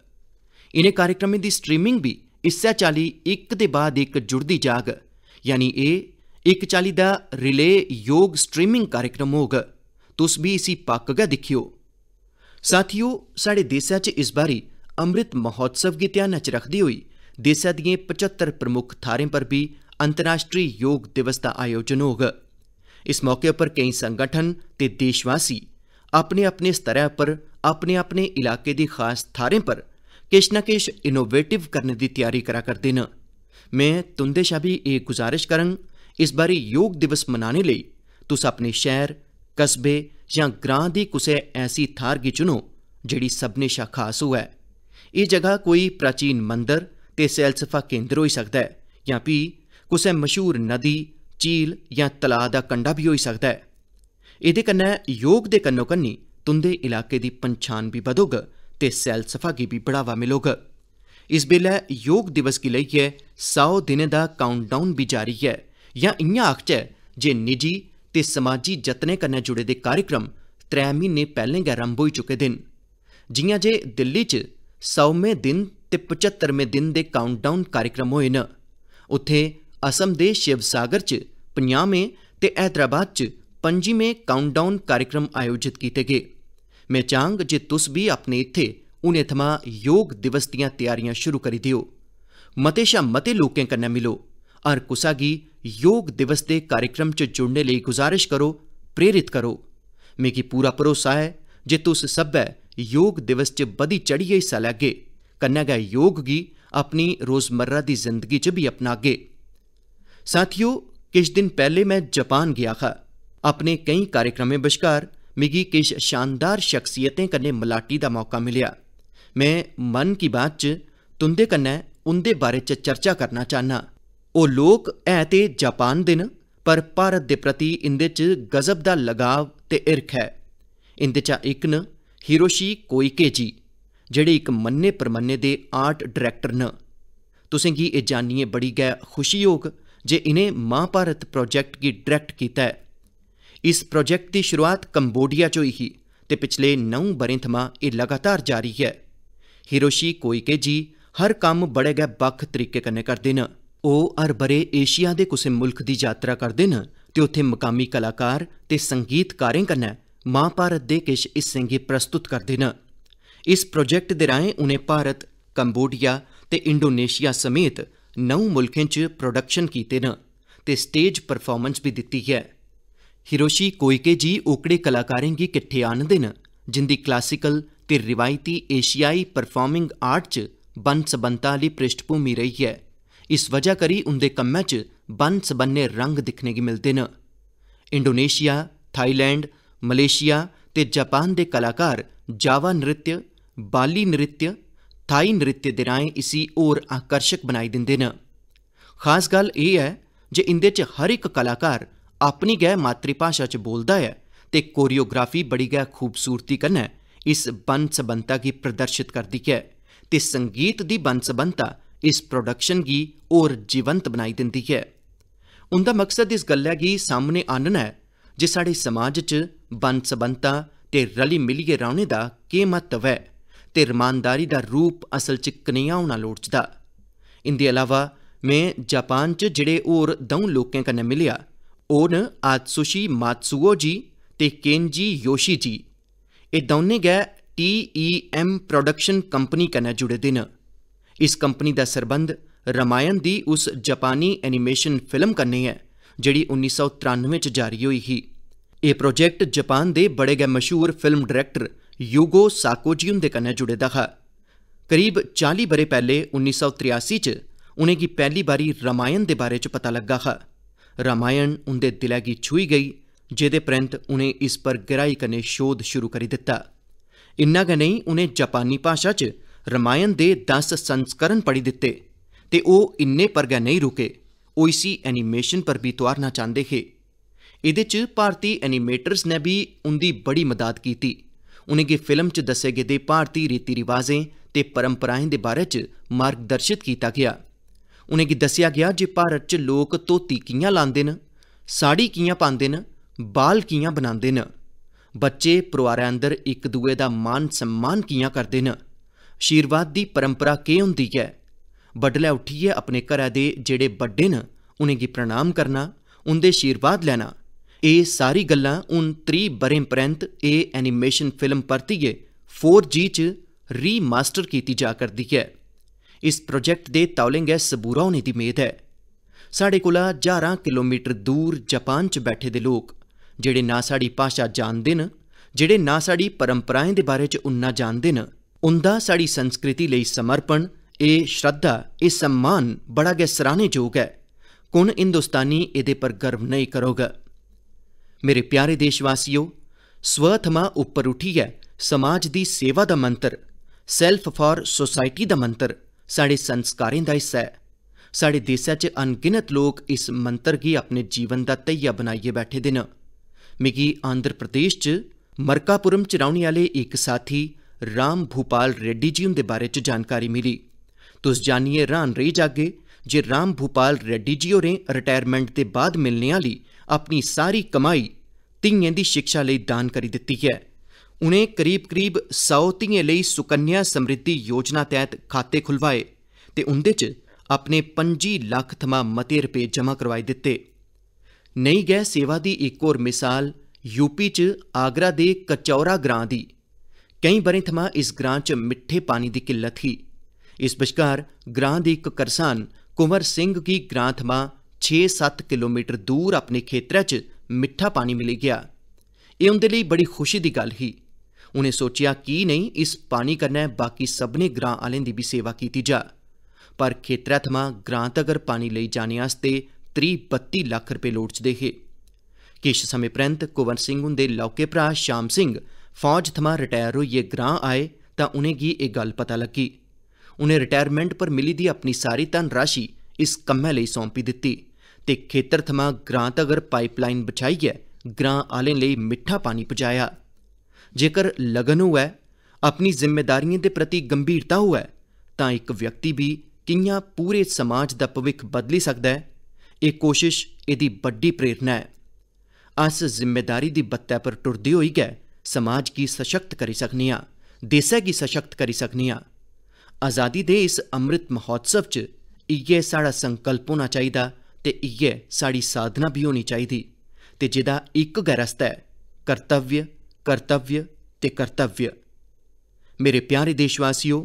ਇਨੇ ਕਾਰਜਕ੍ਰਮ ਦੀ ਸਟ੍ਰੀਮਿੰਗ ਵੀ ਇਸੇ ਚਾਲੀ ਇੱਕ ਦੇ ਬਾਅਦ ਇੱਕ ਜੁੜਦੀ ਜਾਗ ਯਾਨੀ ਇਹ ਇੱਕ ਚਾਲੀ ਦਾ ਰਿਲੇ ਯੋਗ ਸਟ੍ਰੀਮਿੰਗ ਕਾਰਜਕ੍ਰਮ ਹੋਗਾ तुस भी इसी पक्क गै दिक्खियो साथियो साढ़े देसै च इस बारी अमृत महोत्सव गी ध्याना च रखदे होई देसै दियें पचहत्तर प्रमुख थाह्रें पर बी अंतर्राश्ट्री योग दिवस दा आयोजन होग इस मौके उप्पर केई संगठन ते देशवासी अपने अपने स्तरै पर अपने अपने इलाके दी खास थाह्रें पर किश न किश इनोवेटिव करने दी त्यारी करा करदे न में तुंदे शा बी एह् गुजारिश करङ इस बारी योग दिवस मनाने लेई तुस अपने शैह्र ਕਸਬੇ ਜਾਂ ਗ੍ਰਾਂ ਦੀ ਕਿਸੇ ਐਸੀ ਥਾਰ ਗੀ ਚੁਣੋ ਜਿਹੜੀ ਸਭਨੇ ਸ਼ਾ ਖਾਸ ਹੋਵੇ ਇਹ ਜਗ੍ਹਾ ਕੋਈ ਪ੍ਰਾਚੀਨ ਮੰਦਰ ਤੇ ਸੈਲਸਫਾ ਕੇਂਦਰ ਹੋਈ ਸਕਦਾ ਹੈ ਜਾਂ ਵੀ ਕਿਸੇ ਮਸ਼ਹੂਰ ਨਦੀ ਝੀਲ ਜਾਂ ਤਲਾਅ ਦਾ ਕੰਡਾ ਵੀ ਹੋਈ ਸਕਦਾ ਹੈ ਇਹਦੇ ਕੰਨੇ ਯੋਗ ਦੇ ਕੰਨੋ ਕੰਨੀ ਤੁੰਦੇ ਇਲਾਕੇ ਦੀ ਪਛਾਣ ਵੀ ਵਧੋਗ ਤੇ ਸੈਲਸਫਾ ਕੀ ਵੀ ਬੜਾਵਾ ਮਿਲੋਗ ਇਸ ਬਿਲੇ ਯੋਗ ਦਿਵਸ ਕੀ ਲਈ ਹੈ 100 ਦਿਨੇ ਦਾ ਕਾਊਂਟਡਾਊਨ ਵੀ ਜਾਰੀ ਹੈ ਜਾਂ ਇੰਨਾ ਆਖਚੇ ਜੇ ਨਿੱਜੀ ते समाजी जतने कन्नै जुड़े दे कार्यक्रम त्रै म्हीने पैहले गै रम्भ होई चुके दे न जिआं जे दिल्ली च सौमें दिन ते पचहत्तरवें दिन दे काउंटडाउन कार्यक्रम होए न उत्थे असम दे शिवसागर च पंजाहमें ते हैदराबाद च पंजीवें काउंटडाउन कार्यक्रम आयोजित कीते गे में चाहंग जे तुस बी अपने इत्थे हुनै थमां योग दिवस दियां तैयारियां शुरू करी देओ मते शा मते लोकें कन्नै मिलो हर कुसा गी ਯੋਗ ਦਿਵਸ ਦੇ ਕਾਰਜਕ੍ਰਮ 'ਚ ਜੁੜਨੇ ਲਈ ਗੁਜ਼ਾਰਿਸ਼ ਕਰੋ ਪ੍ਰੇਰਿਤ ਕਰੋ ਮੇਕੀ ਪੂਰਾ ਭਰੋਸਾ ਹੈ ਜੇ ਤੁਸੀਂ ਸਭੈ ਯੋਗ ਦਿਵਸ 'ਚ ਬਦੀ ਚੜੀਏ ਹਿੱਸਾ ਲੱਗੇ ਕੰਨਾ ਗਾ ਯੋਗ ਗੀ ਆਪਣੀ ਰੋਜ਼ਮਰਰਾ ਦੀ ਜ਼ਿੰਦਗੀ 'ਚ ਵੀ ਅਪਣਾਗੇ ਸਾਥੀਓ ਕਿਛ ਦਿਨ ਪਹਿਲੇ ਮੈਂ ਜਾਪਾਨ ਗਿਆ ਖਾ ਆਪਣੇ ਕਈ ਕਾਰਜਕ੍ਰਮੇ ਬਸ਼ਕਾਰ ਮਿਗੀ ਕਿਛ ਸ਼ਾਨਦਾਰ ਸ਼ਖਸੀਅਤਾਂ ਕੰਨੇ ਮਲਾਟੀ ਦਾ ਮੌਕਾ ਮਿਲਿਆ ਮੈਂ ਮਨ ਕੀ ਬਾਤ 'ਚ ਤੁੰਦੇ ਕੰਨੇ ਉਹਦੇ ਬਾਰੇ 'ਚ ਚਰਚਾ ਕਰਨਾ ਚਾਹਨਾ ਉਹ ਲੋਕ ਐ ਤੇ ਜਾਪਾਨ ਦੇ ਨ ਪਰ ਭਾਰਤ ਦੇ ਪ੍ਰਤੀ ਇੰਦੇ ਚ ਗਜ਼ਬ ਦਾ ਲਗਾਵ ਤੇ ਇਰਖ ਹੈ ਇੰਦੇ ਚ ਇੱਕ ਨ ਹਿਰੋਸ਼ੀ ਕੋਇਕੇ ਜੀ ਜਿਹੜੇ ਇੱਕ ਮੰਨੇ ਪਰਮੰਨੇ ਦੇ ਆਰਟ ਡਾਇਰੈਕਟਰ ਨ ਤੁਸੀਂ ਕੀ ਇਹ ਜਾਣੀਏ ਬੜੀ ਗੈ ਖੁਸ਼ੀ ਹੋਗ ਜੇ ਇਨੇ ਮਹਾਭਾਰਤ ਪ੍ਰੋਜੈਕਟ ਕੀ ਡਾਇਰੈਕਟ ਕੀਤਾ ਹੈ ਇਸ ਪ੍ਰੋਜੈਕਟ ਦੀ ਸ਼ੁਰੂਆਤ ਕੰਬੋਡੀਆ ਚੋਂ ਹੀ ਤੇ ਪਿਛਲੇ 9 ਬਰੇ ਥਮਾ ਇਹ ਲਗਾਤਾਰ ਜਾਰੀ ਹੈ ਹਿਰੋਸ਼ੀ ਕੋਇਕੇ ਜੀ ਹਰ ਕੰਮ ਬੜੇ ਗੈ ਬਖ ਤਰੀਕੇ ਕਰਨੇ ਕਰਦੇ ਨੇ ਉਹ ਹਰ ਬਰੇ ਏਸ਼ੀਆ ਦੇ ਕਿਸੇ ਮੁਲਕ ਦੀ ਯਾਤਰਾ ਕਰਦੇ ਨੇ ਤੇ ਉੱਥੇ ਮਕਾਮੀ ਕਲਾਕਾਰ ਤੇ ਸੰਗੀਤਕਾਰਾਂ ਕਨੇ ਮਹਾਭਾਰਤ ਦੇ ਕਿਛ ਹਿੱਸੇ ਪ੍ਰਸਤੁਤ ਕਰਦੇ ਨੇ ਇਸ ਪ੍ਰੋਜੈਕਟ ਦੇ ਰਾਹੀਂ ਉਹਨੇ ਭਾਰਤ ਕੰਬੋਡੀਆ ਤੇ ਇੰਡੋਨੇਸ਼ੀਆ ਸਮੇਤ ਨੌ ਮੁਲਕਾਂ 'ਚ ਪ੍ਰੋਡਕਸ਼ਨ ਕੀਤੇ ਨੇ ਤੇ ਸਟੇਜ ਪਰਫਾਰਮੈਂਸ ਵੀ ਦਿੱਤੀ ਹੈ ਹਿਰੋਸ਼ੀ ਕੋਇਕੇ ਜੀ ਓਕੜੇ ਕਲਾਕਾਰਾਂ ਦੀ ਕਿੱਥੇ ਆਣਦੇ ਨੇ ਜਿੰਦੀ ਕਲਾਸਿਕਲ ਤੇ ਰਿਵਾਇਤੀ ਏਸ਼ੀਆਈ ਪਰਫਾਰਮਿੰਗ ਆਰਟ 'ਚ ਬੰਸਬੰਤਾ ਲਈ ਪ੍ਰਿਸ਼ਟਭੂਮੀ ਰਹੀ ਹੈ ਇਸ ਵਜ੍ਹਾ ਕਰੀ ਉਹਦੇ ਕੰਮਾਂ 'ਚ ਬੰਸ ਬੰਨੇ ਰੰਗ ਦਿਖਨੇ ਕੀ ਮਿਲਦੇ ਨੇ ਇੰਡੋਨੇਸ਼ੀਆ ਥਾਈਲੈਂਡ ਮਲੇਸ਼ੀਆ ਤੇ ਜਾਪਾਨ ਦੇ ਕਲਾਕਾਰ ਜਾਵਾ ਨ੍ਰਿਤ ਬਾਲੀ ਨ੍ਰਿਤ ਥਾਈ ਨ੍ਰਿਤ ਦੇ ਰਾਹੀਂ ਇਸੀ ਹੋਰ ਆਕਰਸ਼ਕ ਬਣਾਈ ਦਿੰਦੇ ਨੇ ਖਾਸ ਗੱਲ ਇਹ ਹੈ ਜੇ ਇੰਦੇ 'ਚ ਹਰ ਇੱਕ ਕਲਾਕਾਰ ਆਪਣੀ ਗੈ ਮਾਤਰੀ ਭਾਸ਼ਾ 'ਚ ਬੋਲਦਾ ਹੈ ਤੇ ਕੋਰੀਓਗ੍ਰਾਫੀ ਬੜੀ ਗੈ ਖੂਬਸੂਰਤੀ ਹੈ ਇਸ ਬੰਸ ਬੰਤਾ ਕੀ ਪ੍ਰਦਰਸ਼ਿਤ ਕਰਦੀ ਹੈ ਤੇ ਸੰਗੀਤ ਦੀ ਬੰਸ ਬੰਤਾ ਇਸ ਪ੍ਰੋਡਕਸ਼ਨ ਗੀ ਔਰ ਜੀਵੰਤ ਬਣਾਈ ਦਿੰਦੀ ਹੈ ਉਹਦਾ ਮਕਸਦ ਇਸ ਗੱਲ ਹੈ ਕਿ ਸਾਹਮਣੇ ਆਨਣਾ ਹੈ ਜੇ ਸਾਡੇ ਸਮਾਜ ਚ ਬੰਦ ਸਬੰਤਾ ਤੇ ਰਲੀ ਮਿਲੀਏ ਰਹਿਣੇ ਦਾ ਕੀ ਮਤਵ ਹੈ ਤੇ ਰਮਾਨਦਾਰੀ ਦਾ ਰੂਪ ਅਸਲ ਚ ਕਨੀਆ ਹੋਣਾ ਲੋੜਚਦਾ ਇੰਦੇ ਇਲਾਵਾ ਮੈਂ ਜਾਪਾਨ ਚ ਜਿਹੜੇ ਔਰ ਦੋ ਲੋਕਾਂ ਕਨੇ ਮਿਲਿਆ ਉਹਨ ਆਤਸੂਸ਼ੀ ਮਾਤਸੂਓ ਜੀ ਤੇ ਕੇਨਜੀ ਯੋਸ਼ੀ ਜੀ ਇਹ ਦੋਨੇ ਗਏ T E M production company ਕਨੇ ਜੁੜੇ ਦਿਨ ਇਸ ਕੰਪਨੀ ਦਾ ਸਰਬੰਧ ਰਮਾਇਣ ਦੀ ਉਸ ਜਾਪਾਨੀ ਐਨੀਮੇਸ਼ਨ ਫਿਲਮ ਕੰਨੇ ਹੈ ਜਿਹੜੀ 1993 ਵਿੱਚ ਜਾਰੀ ਹੋਈ ਸੀ ਇਹ ਪ੍ਰੋਜੈਕਟ ਜਾਪਾਨ ਦੇ ਬੜੇ ਗਏ ਮਸ਼ਹੂਰ ਫਿਲਮ ਡਾਇਰੈਕਟਰ ਯੂਗੋ ਸਾਕੋਜੀਨ ਦੇ ਕੰਨੇ ਜੁੜੇ ਦਾ ਕਰੀਬ 40 ਬਰੇ ਪਹਿਲੇ 1983 ਚ ਉਹਨੇ ਕੀ ਪਹਿਲੀ ਵਾਰੀ ਰਮਾਇਣ ਦੇ ਬਾਰੇ ਚ ਪਤਾ ਲੱਗਾ ਖ ਰਮਾਇਣ ਉਹਦੇ ਦਿਲਾਂ ਕੀ ਛੂਈ ਗਈ ਜਿਹਦੇ ਪ੍ਰੰਤ ਉਹਨੇ ਇਸ ਪਰ ਗਹਿਰਾਈ ਕਨੇ ਸ਼ੋਧ ਸ਼ੁਰੂ ਕਰੀ ਦਿੱਤਾ ਇੰਨਾ ਗ ਨਹੀਂ ਉਹਨੇ ਜਾਪਾਨੀ ਭਾਸ਼ਾ ਚ ਰਮਾਇਣ ਦੇ 10 ਸੰਸਕਰਨ ਪੜੀ ਦਿੱਤੇ ਤੇ ਉਹ ਇੰਨੇ ਪਰਗਾ ਨਹੀਂ ਰੁਕੇ ਉਹ ਇਸੀ ਐਨੀਮੇਸ਼ਨ ਪਰ ਵੀ ਤਵਾਰਨਾ ਚਾਹੁੰਦੇ ਹੇ ਇਹਦੇ ਚ ਭਾਰਤੀ ਐਨੀਮੇਟਰਸ ਨੇ ਵੀ ਉੰਦੀ ਬੜੀ ਮਦਦ ਕੀਤੀ ਉਹਨੇ ਕਿ ਫਿਲਮ ਚ ਦੱਸੇ ਗਏ ਦੇ ਭਾਰਤੀ ਰੀਤੀ ਰਿਵਾਜ਼ਾਂ ਤੇ ਪਰੰਪਰਾਵਾਂ ਦੇ ਬਾਰੇ ਚ ਮਾਰਗਦਰਸ਼ਿਤ ਕੀਤਾ ਗਿਆ ਉਹਨੇ ਕਿ ਦੱਸਿਆ ਗਿਆ ਜੇ ਭਾਰਤ ਚ ਲੋਕ ਤੋਤੀ ਕੀਆਂ ਲਾਂਦੇ ਨੇ ਸਾੜੀ ਕੀਆਂ ਪਾਉਂਦੇ ਨੇ ਬਾਲ ਕੀਆਂ ਬਣਾਉਂਦੇ ਨੇ ਬੱਚੇ ਪਰਿਵਾਰਾਂ ਅੰਦਰ ਇੱਕ ਦੂਏ ਦਾ ਮਾਨ ਸਨਮਾਨ ਕੀਆਂ ਕਰਦੇ ਨੇ ਆਸ਼ੀਰਵਾਦ ਦੀ ਪਰੰਪਰਾ ਕੀ ਹੁੰਦੀ ਹੈ ਬੱਡਲੇ ਉੱਠੀਏ ਆਪਣੇ ਘਰ ਦੇ ਜਿਹੜੇ ਵੱਡੇ ਨੇ ਉਹਨਾਂ ਦੀ ਪ੍ਰਣਾਮ ਕਰਨਾ ਉਹਦੇ ਆਸ਼ੀਰਵਾਦ ਲੈਣਾ ਇਹ ਸਾਰੀ ਗੱਲਾਂ ਉਹਨ 30 ਬਰੇਂ ਪ੍ਰੰਤ ਇਹ ਐਨੀਮੇਸ਼ਨ ਫਿਲਮ ਪਰਤੀਏ 4G ਚ ਰੀਮਾਸਟਰ ਕੀਤੀ ਜਾ ਕਰਦੀ ਹੈ ਇਸ ਪ੍ਰੋਜੈਕਟ ਦੇ ਤੌਲਿੰਗੇ ਸਬੂਰਾ ਉਹਨੇ ਦੀ ਉਮੀਦ ਹੈ ਸਾਡੇ ਕੋਲ 11 ਕਿਲੋਮੀਟਰ ਦੂਰ ਜਾਪਾਨ ਚ ਬੈਠੇ ਦੇ ਲੋਕ ਜਿਹੜੇ ਨਾ ਸਾਡੀ ਭਾਸ਼ਾ ਜਾਣਦੇ ਨੇ ਜਿਹੜੇ ਨਾ ਸਾਡੀ ਪਰੰਪਰਾਵਾਂ ਦੇ ਬਾਰੇ ਚ ਉਨਾ ਜਾਣਦੇ ਨੇ उंदा साढ़ी संस्कृति लेई समर्पण ए श्रद्धा ए सम्मान बड़ा गै सराहने योग है कु'न हिंदुस्तानी ए पर गर्व नहीं करोग मेरे प्यारे देशवासियो स्व थमां उप्पर उठियै समाज की सेवा का मंत्र सैल्फ फॉर सोसायटी का मंत्र साढ़े संस्कारें का हिस्सा है साढ़े देसै च अनगिनत लोग इस मंत्र की अपने जीवन का धैया बनाइए बैठे दे न मिगी आंध्र प्रदेश च मरकापुरम च रौने वाले एक साथी ਰਾਮ ਭੂਪਾਲ ਰੈਡੀ ਜੀ ਦੇ ਬਾਰੇ ਚ ਜਾਣਕਾਰੀ ਮਿਲੀ ਤੁਸ ਜਾਣੀਏ ਰਾਨ ਰਹੀ ਜਾਗੇ ਜੇ ਰਾਮ ਭੂਪਾਲ ਰੈਡੀ ਜੀ ਹੋਰੇ ਰਿਟਾਇਰਮੈਂਟ ਦੇ ਬਾਅਦ ਮਿਲਣ ਵਾਲੀ ਆਪਣੀ ਸਾਰੀ ਕਮਾਈ ਤੀਂਆਂ ਦੀ ਸਿੱਖਿਆ ਲਈ ਦਾਨ ਕਰੀ ਦਿੱਤੀ ਹੈ ਉਹਨੇ ਕਰੀਬ-ਕਰੀਬ 100 ਤੀਂਆਂ ਲਈ ਸੁਕੰਨਿਆ ਸਮ੍ਰਿੱਧੀ ਯੋਜਨਾ ਤਹਿਤ ਖਾਤੇ ਖੁਲਵਾਏ ਤੇ ਉਹਦੇ 'ਚ ਆਪਣੇ 25 ਲੱਖ ਥਮਾ ਮਤੇ ਰੁਪਏ ਜਮ੍ਹਾਂ ਕਰਵਾਏ ਦਿੱਤੇ ਨਈ ਗੈਸ ਸੇਵਾ ਦੀ ਇੱਕ ਹੋਰ ਮਿਸਾਲ ਯੂਪੀ 'ਚ ਆਗਰਾ ਦੇ ਕਚੌਰਾ ਗ੍ਰਾਂ ਦੀ ਕਈ ਬਰੇ ਥਮਾ ਇਸ ਗ੍ਰਾਂ 'ਚ ਮਿੱਠੇ ਪਾਣੀ ਦੀ ਕਿੱਲਤ ਹੀ ਇਸ ਵਿਚਕਾਰ ਗ੍ਰਾਂ ਦੇ ਇੱਕ ਕਰਸਾਨ ਕੁਮਰ ਸਿੰਘ ਕੀ ਗ੍ਰਾਂ ਥਮਾ 6-7 ਕਿਲੋਮੀਟਰ ਦੂਰ ਆਪਣੇ ਖੇਤਰ 'ਚ ਮਿੱਠਾ ਪਾਣੀ ਮਿਲ ਗਿਆ ਇਹ ਉਹਦੇ ਲਈ ਬੜੀ ਖੁਸ਼ੀ ਦੀ ਗੱਲ ਹੀ ਉਹਨੇ ਸੋਚਿਆ ਕਿ ਨਹੀਂ ਇਸ ਪਾਣੀ ਕਰਨਾ ਬਾਕੀ ਸਭ ਨੇ ਗ੍ਰਾਂ ਵਾਲਿਆਂ ਦੀ ਵੀ ਸੇਵਾ ਕੀਤੀ ਜਾ ਪਰ ਖੇਤਰ ਥਮਾ ਗ੍ਰਾਂ ਤਗਰ ਪਾਣੀ ਲਈ ਜਾਣੇ ਵਾਸਤੇ 30 32 ਲੱਖ ਰੁਪਏ ਚ ਦੇਖੇ ਕਿਸ ਸਮੇਂ ਪ੍ਰੰਤ ਕੁਵਰ ਸਿੰਘ ਉਹਦੇ ਲੌਕੇ ਭਰਾ ਸ਼ਾਮ ਸਿੰਘ फौज थमां रिटायर होइयै ग्रां आए तां उनेंगी एह् गल्ल पता लग्गी उनें रिटायरमैंट पर मिली दी अपनी सारी धनराशि इस कम्मै लेई सौंपी दित्ती ते खेत्तर थमां ग्रां तगर पाइपलाइन बछाइयै ग्रां आह्लें लेई मिट्ठा पानी पजाया जेकर लगन होऐ अपनी जिम्मेदारियें दे प्रति गंभीरता होऐ तां इक व्यक्ति बी कि'यां पूरे समाज दा भविक्ख बदली सकदा ऐ एह् कोशश एह्दी बड्डी प्रेरणा ऐ अस जिम्मेदारी दी बत्तै पर टुरदे होई गै समाज गी सशक्त करी सकने आं देसै गी सशक्त करी सकने आं आज़ादी दे इस अमृत महोत्सव च इ'यै साढ़ा संकल्प होना चाहिदा ते इ'यै साढ़ी साधना बी होनी चाहिदी ते जेह्दा इक गै रस्ता ऐ कर्तव्य कर्तव्य ते कर्तव्य मेरे प्यारे देशवासियो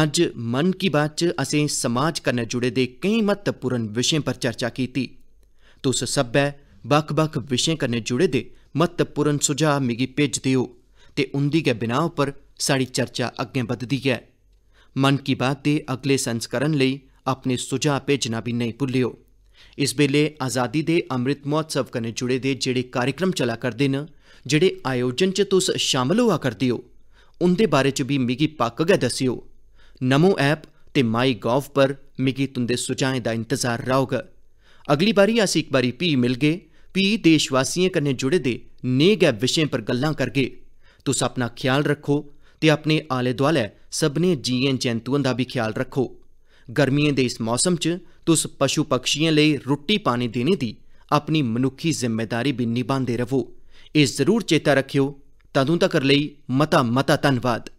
अज्ज मन की बात च असें समाज कन्नै जुड़े दे केईं महत्वपूर्ण विशें पर चर्चा कीती तुस सब्बै बक्ख बक्ख विशें कन्नै जुड़े दे ਮਹੱਤਵਪੂਰਨ ਸੁਝਾ ਮਿਗੀ ਪੇਜ ਦਿਓ ਤੇ ਉੰਦੀ ਕੇ ਬਿਨਾ ਉਪਰ ਸਾਡੀ ਚਰਚਾ ਅੱਗੇ ਵੱਧਦੀ ਹੈ ਮਨ ਕੀ ਬਾਤ ਦੇ ਅਗਲੇ ਸੰਸਕਰਨ ਲਈ ਆਪਣੇ ਸੁਝਾਅ ਭੇਜਣਾ ਵੀ ਨਹੀਂ ਭੁੱਲਿਓ ਇਸ ਵੇਲੇ ਆਜ਼ਾਦੀ ਦੇ ਅੰਮ੍ਰਿਤ ਮਹੋਤਸਵ ਕਨੇ ਜੁੜੇ ਦੇ ਜਿਹੜੇ ਕਾਰਜਕ੍ਰਮ ਚਲਾ ਕਰਦੇ ਨੇ ਜਿਹੜੇ ਆਯੋਜਨ ਚ ਤੁਸ ਸ਼ਾਮਲ ਹੋਆ ਕਰਦੇ ਹੋ ਉਹਦੇ ਬਾਰੇ ਚ ਵੀ ਮਿਗੀ ਪੱਕ ਗਏ ਦੱਸਿਓ ਨਮੋ ਐਪ ਤੇ ਮਾਈ ਗੋਵ ਪਰ ਮਿਗੀ ਤੁੰਦੇ ਸੁਝਾਏ ਦਾ ਇੰਤਜ਼ਾਰ ਰਹੂਗਾ ਅਗਲੀ ਵਾਰੀ ਅਸੀਂ ਇੱਕ ਵਾਰੀ ਪੀ ਮਿਲਗੇ ਪੀ ਦੇਸ਼ ਵਾਸੀਆਂ ਕੰਨੇ ਜੁੜੇ ਦੇ ਨੇਗੇ ਵਿਸ਼ੇ ਪਰ ਗੱਲਾਂ ਕਰਕੇ ਤੁਸ ਆਪਣਾ ਖਿਆਲ ਰੱਖੋ ਤੇ ਆਪਣੇ ਆਲੇ ਦੁਆਲੇ ਸਭਨੇ ਜੀਵਨ ਜੰਤੂਆਂ ਦਾ ਵੀ ਖਿਆਲ ਰੱਖੋ ਗਰਮੀਆਂ ਦੇ ਇਸ ਮੌਸਮ 'ਚ ਤੁਸ ਪਸ਼ੂ ਪਕਸ਼ੀਆਂ ਲਈ ਰੋਟੀ ਪਾਣੀ ਦੇਣੀ ਦੀ ਆਪਣੀ ਮਨੁੱਖੀ ਜ਼ਿੰਮੇਵਾਰੀ ਵੀ ਨਿਭਾਉਂਦੇ ਰਹੋ ਇਹ ਜ਼ਰੂਰ ਚੇਤਾ ਰੱਖਿਓ ਤਦੋਂ ਤੱਕ ਲਈ ਮਤਾ ਮਤਾ ਧੰਨਵਾਦ